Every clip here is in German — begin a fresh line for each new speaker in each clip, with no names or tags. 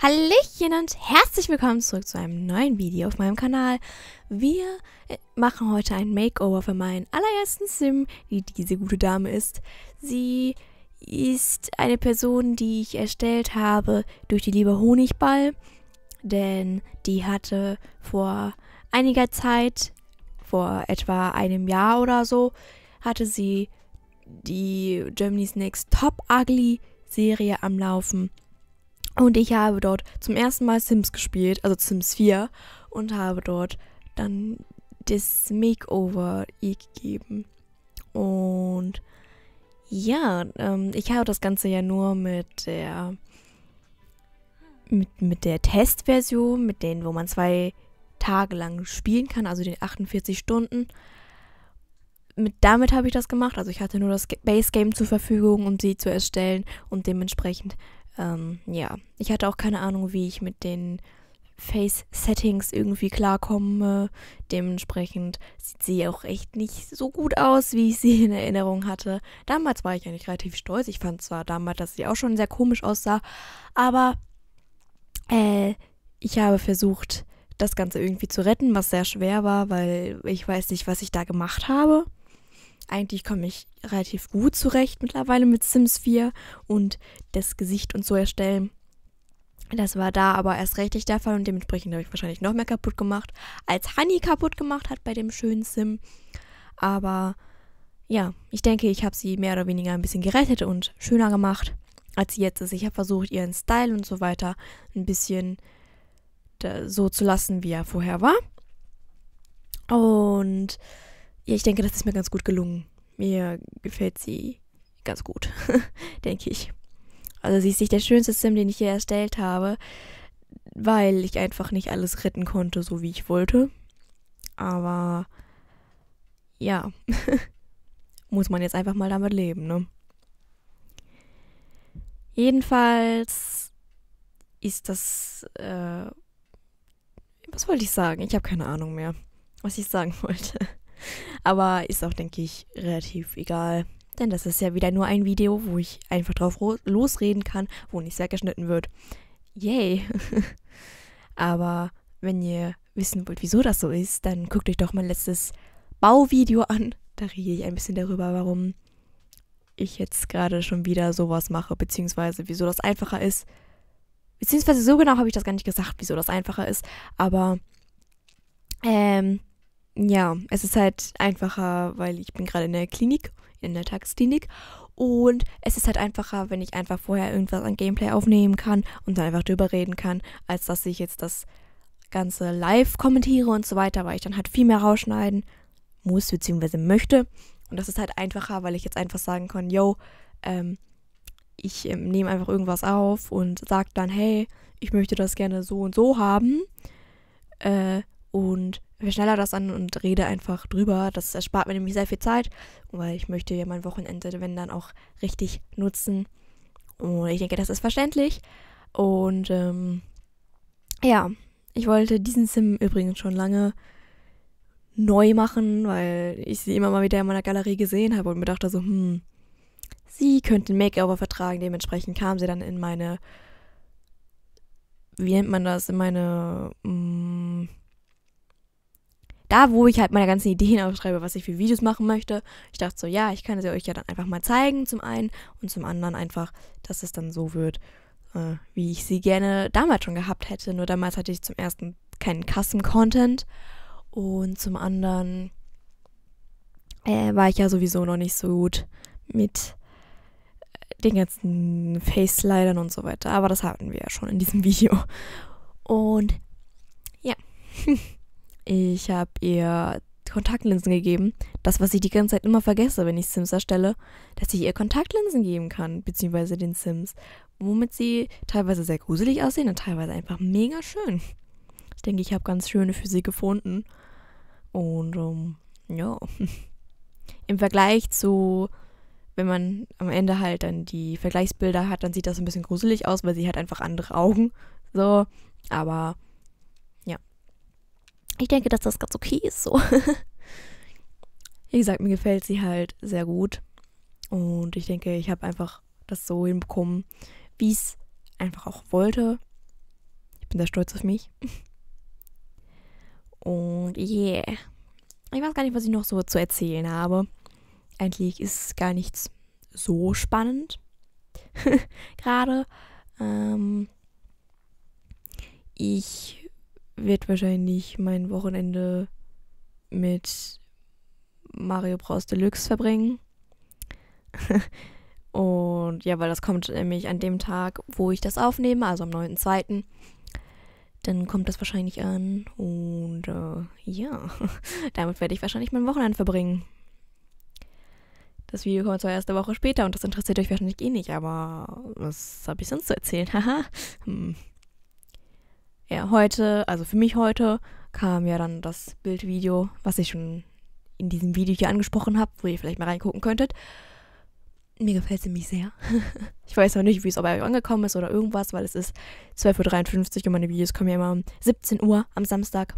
Hallöchen und herzlich willkommen zurück zu einem neuen Video auf meinem Kanal. Wir äh, machen heute ein Makeover für meinen allerersten Sim, die diese gute Dame ist. Sie ist eine Person, die ich erstellt habe durch die liebe Honigball, denn die hatte vor einiger Zeit, vor etwa einem Jahr oder so, hatte sie die Germany's Next Top Ugly Serie am Laufen und ich habe dort zum ersten Mal Sims gespielt, also Sims 4, und habe dort dann das Makeover ihr gegeben. Und ja, ähm, ich habe das Ganze ja nur mit der mit, mit der Testversion, mit denen, wo man zwei Tage lang spielen kann, also den 48 Stunden. Mit, damit habe ich das gemacht. Also ich hatte nur das Base Game zur Verfügung, um sie zu erstellen und dementsprechend ähm, ja, ich hatte auch keine Ahnung, wie ich mit den Face-Settings irgendwie klarkomme. Dementsprechend sieht sie auch echt nicht so gut aus, wie ich sie in Erinnerung hatte. Damals war ich eigentlich relativ stolz. Ich fand zwar damals, dass sie auch schon sehr komisch aussah, aber äh, ich habe versucht, das Ganze irgendwie zu retten, was sehr schwer war, weil ich weiß nicht, was ich da gemacht habe. Eigentlich komme ich relativ gut zurecht mittlerweile mit Sims 4 und das Gesicht und so erstellen. Das war da aber erst rechtlich der Fall und dementsprechend habe ich wahrscheinlich noch mehr kaputt gemacht, als Honey kaputt gemacht hat bei dem schönen Sim. Aber ja, ich denke, ich habe sie mehr oder weniger ein bisschen gerettet und schöner gemacht, als sie jetzt ist. Ich habe versucht, ihren Style und so weiter ein bisschen so zu lassen, wie er vorher war. Und ja, ich denke, das ist mir ganz gut gelungen. Mir gefällt sie ganz gut, denke ich. Also sie ist nicht der schönste Sim, den ich hier erstellt habe, weil ich einfach nicht alles retten konnte, so wie ich wollte. Aber ja, muss man jetzt einfach mal damit leben, ne? Jedenfalls ist das... Äh, was wollte ich sagen? Ich habe keine Ahnung mehr, was ich sagen wollte. Aber ist auch, denke ich, relativ egal. Denn das ist ja wieder nur ein Video, wo ich einfach drauf losreden kann, wo nicht sehr geschnitten wird. Yay! Aber wenn ihr wissen wollt, wieso das so ist, dann guckt euch doch mein letztes Bauvideo an. Da rede ich ein bisschen darüber, warum ich jetzt gerade schon wieder sowas mache, beziehungsweise wieso das einfacher ist. Beziehungsweise so genau habe ich das gar nicht gesagt, wieso das einfacher ist. Aber ähm, ja, es ist halt einfacher, weil ich bin gerade in der Klinik, in der Tagesklinik. Und es ist halt einfacher, wenn ich einfach vorher irgendwas an Gameplay aufnehmen kann und dann einfach drüber reden kann, als dass ich jetzt das Ganze live kommentiere und so weiter, weil ich dann halt viel mehr rausschneiden muss bzw. möchte. Und das ist halt einfacher, weil ich jetzt einfach sagen kann, yo, ähm, ich ähm, nehme einfach irgendwas auf und sage dann, hey, ich möchte das gerne so und so haben. Äh, und schneller das an und rede einfach drüber. Das erspart mir nämlich sehr viel Zeit, weil ich möchte ja mein Wochenende, wenn dann auch richtig nutzen. Und ich denke, das ist verständlich. Und ähm, ja, ich wollte diesen Sim übrigens schon lange neu machen, weil ich sie immer mal wieder in meiner Galerie gesehen habe und mir dachte so, hm, sie könnte ein Makeover vertragen. Dementsprechend kam sie dann in meine, wie nennt man das, in meine... Mh, mm, da, wo ich halt meine ganzen Ideen aufschreibe, was ich für Videos machen möchte. Ich dachte so, ja, ich kann sie euch ja dann einfach mal zeigen, zum einen und zum anderen einfach, dass es dann so wird, äh, wie ich sie gerne damals schon gehabt hätte. Nur damals hatte ich zum ersten keinen Custom-Content und zum anderen äh, war ich ja sowieso noch nicht so gut mit äh, den ganzen Face-Slidern und so weiter. Aber das hatten wir ja schon in diesem Video. Und ja. Ich habe ihr Kontaktlinsen gegeben. Das, was ich die ganze Zeit immer vergesse, wenn ich Sims erstelle, dass ich ihr Kontaktlinsen geben kann, beziehungsweise den Sims. Womit sie teilweise sehr gruselig aussehen und teilweise einfach mega schön. Ich denke, ich habe ganz schöne für sie gefunden. Und ähm, ja. Im Vergleich zu, wenn man am Ende halt dann die Vergleichsbilder hat, dann sieht das ein bisschen gruselig aus, weil sie hat einfach andere Augen. So. Aber ich denke, dass das ganz okay ist so. Wie gesagt, mir gefällt sie halt sehr gut. Und ich denke, ich habe einfach das so hinbekommen, wie ich es einfach auch wollte. Ich bin sehr stolz auf mich. Und yeah. Ich weiß gar nicht, was ich noch so zu erzählen habe. Eigentlich ist gar nichts so spannend. Gerade. Ähm, ich wird wahrscheinlich mein Wochenende mit Mario Bros. Deluxe verbringen. Und ja, weil das kommt nämlich an dem Tag, wo ich das aufnehme, also am 9.2. Dann kommt das wahrscheinlich an. Und äh, ja, damit werde ich wahrscheinlich mein Wochenende verbringen. Das Video kommt zwar erst eine Woche später und das interessiert euch wahrscheinlich eh nicht, aber was habe ich sonst zu erzählen? Haha. hm ja, heute, also für mich heute, kam ja dann das Bildvideo, was ich schon in diesem Video hier angesprochen habe, wo ihr vielleicht mal reingucken könntet. Mir gefällt es nämlich sehr. ich weiß noch nicht, wie es bei euch angekommen ist oder irgendwas, weil es ist 12.53 Uhr und meine Videos kommen ja immer um 17 Uhr am Samstag.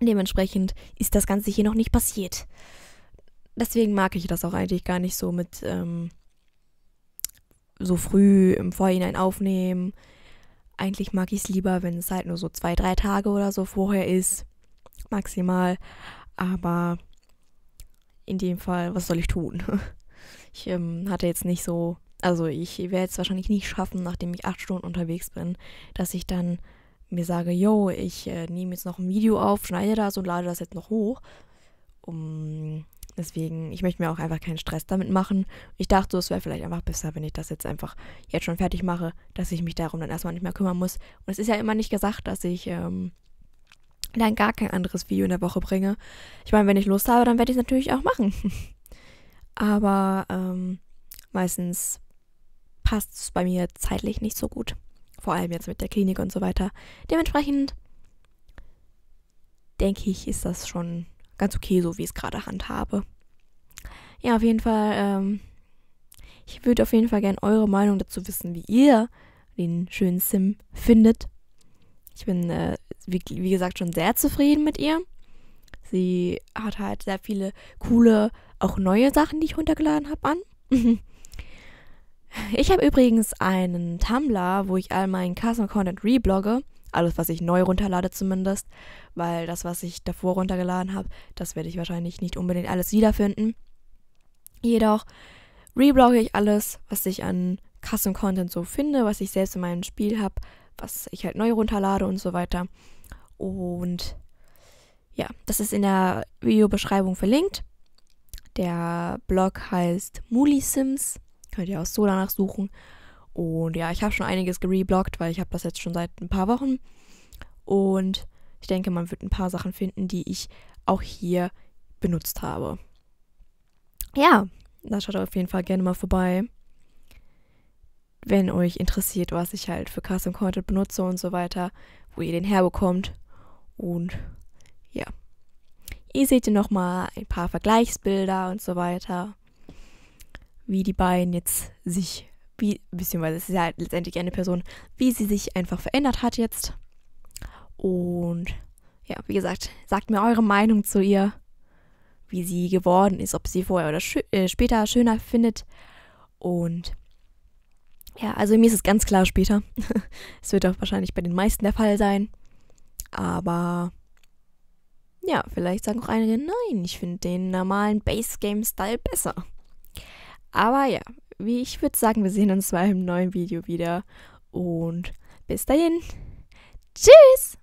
Dementsprechend ist das Ganze hier noch nicht passiert. Deswegen mag ich das auch eigentlich gar nicht so mit ähm, so früh im Vorhinein aufnehmen, eigentlich mag ich es lieber, wenn es halt nur so zwei, drei Tage oder so vorher ist. Maximal. Aber in dem Fall, was soll ich tun? Ich ähm, hatte jetzt nicht so, also ich werde es wahrscheinlich nicht schaffen, nachdem ich acht Stunden unterwegs bin, dass ich dann mir sage, yo, ich äh, nehme jetzt noch ein Video auf, schneide das und lade das jetzt noch hoch. Um, Deswegen, ich möchte mir auch einfach keinen Stress damit machen. Ich dachte, es wäre vielleicht einfach besser, wenn ich das jetzt einfach jetzt schon fertig mache, dass ich mich darum dann erstmal nicht mehr kümmern muss. Und es ist ja immer nicht gesagt, dass ich ähm, dann gar kein anderes Video in der Woche bringe. Ich meine, wenn ich Lust habe, dann werde ich es natürlich auch machen. Aber ähm, meistens passt es bei mir zeitlich nicht so gut. Vor allem jetzt mit der Klinik und so weiter. Dementsprechend denke ich, ist das schon ganz okay, so wie ich es gerade handhabe. Ja, auf jeden Fall, ähm, ich würde auf jeden Fall gerne eure Meinung dazu wissen, wie ihr den schönen Sim findet. Ich bin, äh, wie, wie gesagt, schon sehr zufrieden mit ihr. Sie hat halt sehr viele coole, auch neue Sachen, die ich runtergeladen habe, an. ich habe übrigens einen Tumblr, wo ich all meinen Custom Content reblogge. Alles, was ich neu runterlade zumindest, weil das, was ich davor runtergeladen habe, das werde ich wahrscheinlich nicht unbedingt alles wiederfinden. Jedoch reblogge ich alles, was ich an Custom Content so finde, was ich selbst in meinem Spiel habe, was ich halt neu runterlade und so weiter. Und ja, das ist in der Videobeschreibung verlinkt. Der Blog heißt Muli Sims. Könnt ihr auch so danach suchen. Und ja, ich habe schon einiges gerebloggt, weil ich habe das jetzt schon seit ein paar Wochen. Und ich denke, man wird ein paar Sachen finden, die ich auch hier benutzt habe. Ja, da schaut auf jeden Fall gerne mal vorbei. Wenn euch interessiert, was ich halt für Custom Content benutze und so weiter, wo ihr den herbekommt. Und ja. Ihr seht hier nochmal ein paar Vergleichsbilder und so weiter, wie die beiden jetzt sich wie, beziehungsweise es ist ja halt letztendlich eine Person, wie sie sich einfach verändert hat jetzt. Und ja, wie gesagt, sagt mir eure Meinung zu ihr, wie sie geworden ist, ob sie vorher oder schö äh, später schöner findet. Und ja, also mir ist es ganz klar später. es wird auch wahrscheinlich bei den meisten der Fall sein. Aber ja, vielleicht sagen auch einige, nein, ich finde den normalen Base Game Style besser. Aber ja, wie ich würde sagen, wir sehen uns mal im neuen Video wieder. Und bis dahin. Tschüss!